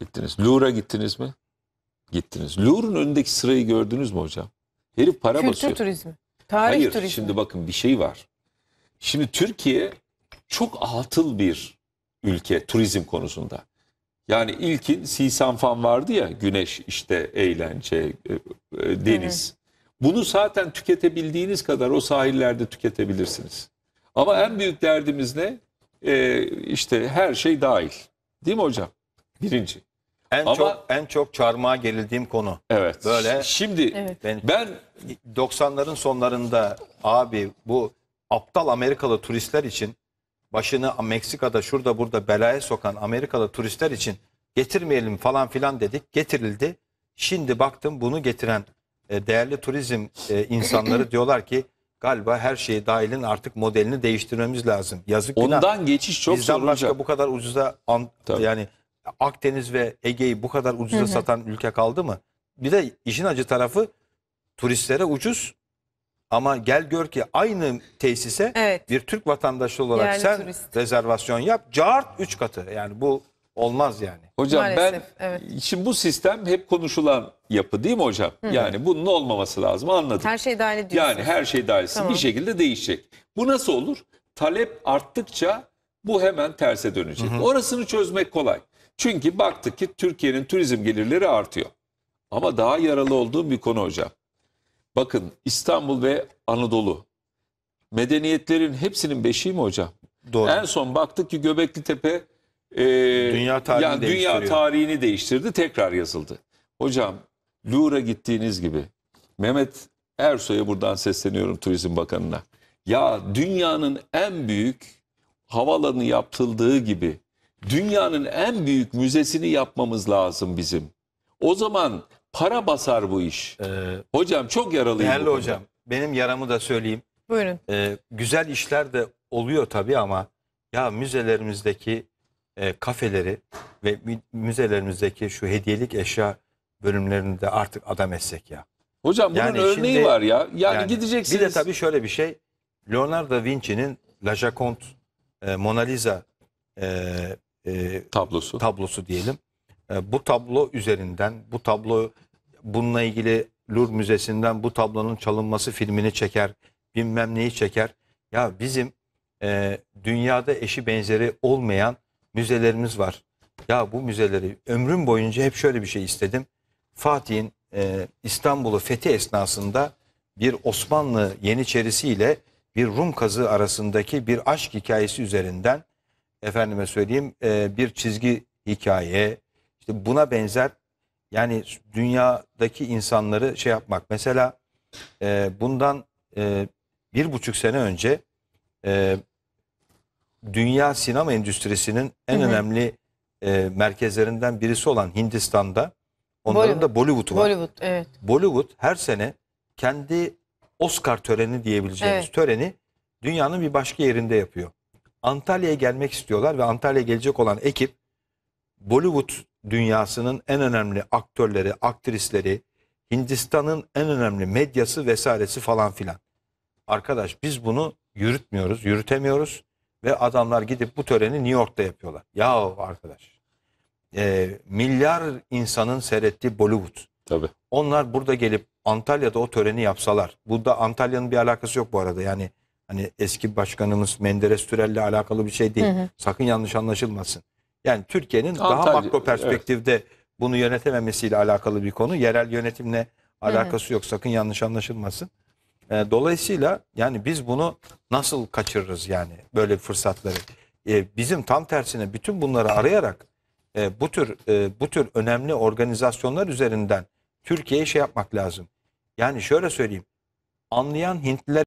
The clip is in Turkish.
Gittiniz. Louvre'a gittiniz mi? Gittiniz. Louvre'un önündeki sırayı gördünüz mü hocam? Herif para Kültür basıyor. Kültür turizmi. Tarih Hayır, turizmi. şimdi bakın bir şey var. Şimdi Türkiye çok atıl bir ülke turizm konusunda. Yani ilkin fan vardı ya güneş işte eğlence, e, e, deniz. Hı Bunu zaten tüketebildiğiniz kadar o sahillerde tüketebilirsiniz. Ama en büyük derdimiz ne? Ee, işte her şey dahil. Değil mi hocam? Birinci. En Ama- çok en çok çarmıha gerildiğim konu. Evet. Böyle Şimdi ben, ben 90'ların sonlarında abi bu aptal Amerikalı turistler için başını Meksika'da şurada burada belaya sokan Amerikalı turistler için getirmeyelim falan filan dedik. Getirildi. Şimdi baktım bunu getiren e, değerli turizm e, insanları diyorlar ki galiba her şeyi dahilin artık modelini değiştirmemiz lazım. Yazık günah. geçiş çok Bizden başka bu kadar ucuza an- yani Akdeniz ve Ege'yi bu kadar ucuza hı hı. satan ülke kaldı mı? Bir de işin acı tarafı turistlere ucuz ama gel gör ki aynı tesise evet. bir Türk vatandaşı olarak Yerli sen turist. rezervasyon yap. Cart 3 katı. Yani bu olmaz yani. Hocam Maalesef, ben evet. şimdi bu sistem hep konuşulan yapı değil mi hocam? Hı. Yani bunun olmaması lazım anladım. Her şey dahil diyorsun. Yani her şey dahil. Tamam. Bir şekilde değişecek. Bu nasıl olur? Talep arttıkça bu hemen terse dönecek. Hı hı. Orasını çözmek kolay. Çünkü baktık ki Türkiye'nin turizm gelirleri artıyor. Ama daha yaralı olduğum bir konu hocam. Bakın İstanbul ve Anadolu. Medeniyetlerin hepsinin beşiği mi hocam? Doğru. En son baktık ki Göbekli Tepe e, dünya, tarihini yani dünya tarihini değiştirdi, tekrar yazıldı. Hocam Louvre'a gittiğiniz gibi Mehmet Ersoy'a buradan sesleniyorum Turizm Bakanı'na. Ya dünyanın en büyük havalanı yaptıldığı gibi dünyanın en büyük müzesini yapmamız lazım bizim. O zaman para basar bu iş. Ee, hocam çok yaralıyım. Değerli hocam benim yaramı da söyleyeyim. Buyurun. Ee, güzel işler de oluyor tabii ama ya müzelerimizdeki e, kafeleri ve müzelerimizdeki şu hediyelik eşya bölümlerini de artık adam etsek ya. Hocam bunun örneği şimdi, var ya. Yani, yani gideceksiniz. Bir de tabii şöyle bir şey. Leonardo da Vinci'nin La Joconde, e, Mona Lisa e, e, tablosu. tablosu diyelim. E, bu tablo üzerinden, bu tablo bununla ilgili Lur Müzesi'nden bu tablonun çalınması filmini çeker, bilmem neyi çeker. Ya bizim e, dünyada eşi benzeri olmayan müzelerimiz var. Ya bu müzeleri ömrüm boyunca hep şöyle bir şey istedim. Fatih'in e, İstanbul'u fethi esnasında bir Osmanlı ile bir Rum kazı arasındaki bir aşk hikayesi üzerinden efendime söyleyeyim e, bir çizgi hikaye işte buna benzer yani dünyadaki insanları şey yapmak. Mesela e, bundan e, bir buçuk sene önce e, dünya sinema endüstrisinin en hı hı. önemli e, merkezlerinden birisi olan Hindistan'da onların Bollywood. da Bollywood'u var. Bollywood, evet. Bollywood her sene kendi Oscar töreni diyebileceğimiz evet. töreni dünyanın bir başka yerinde yapıyor. Antalya'ya gelmek istiyorlar ve Antalya'ya gelecek olan ekip Bollywood dünyasının en önemli aktörleri, aktrisleri, Hindistan'ın en önemli medyası vesairesi falan filan. Arkadaş biz bunu yürütmüyoruz, yürütemiyoruz ve adamlar gidip bu töreni New York'ta yapıyorlar. Ya arkadaş e, milyar insanın seyrettiği Bollywood. Tabii. Onlar burada gelip Antalya'da o töreni yapsalar. Bu Antalya'nın bir alakası yok bu arada yani Hani eski başkanımız Menderes Türel'le alakalı bir şey değil. Hı hı. Sakın yanlış anlaşılmasın. Yani Türkiye'nin daha makro perspektifte evet. bunu yönetememesiyle alakalı bir konu. Yerel yönetimle alakası hı hı. yok. Sakın yanlış anlaşılmasın. E, dolayısıyla yani biz bunu nasıl kaçırırız yani böyle fırsatları? E, bizim tam tersine bütün bunları arayarak e, bu tür e, bu tür önemli organizasyonlar üzerinden Türkiye'ye şey yapmak lazım. Yani şöyle söyleyeyim. Anlayan Hintliler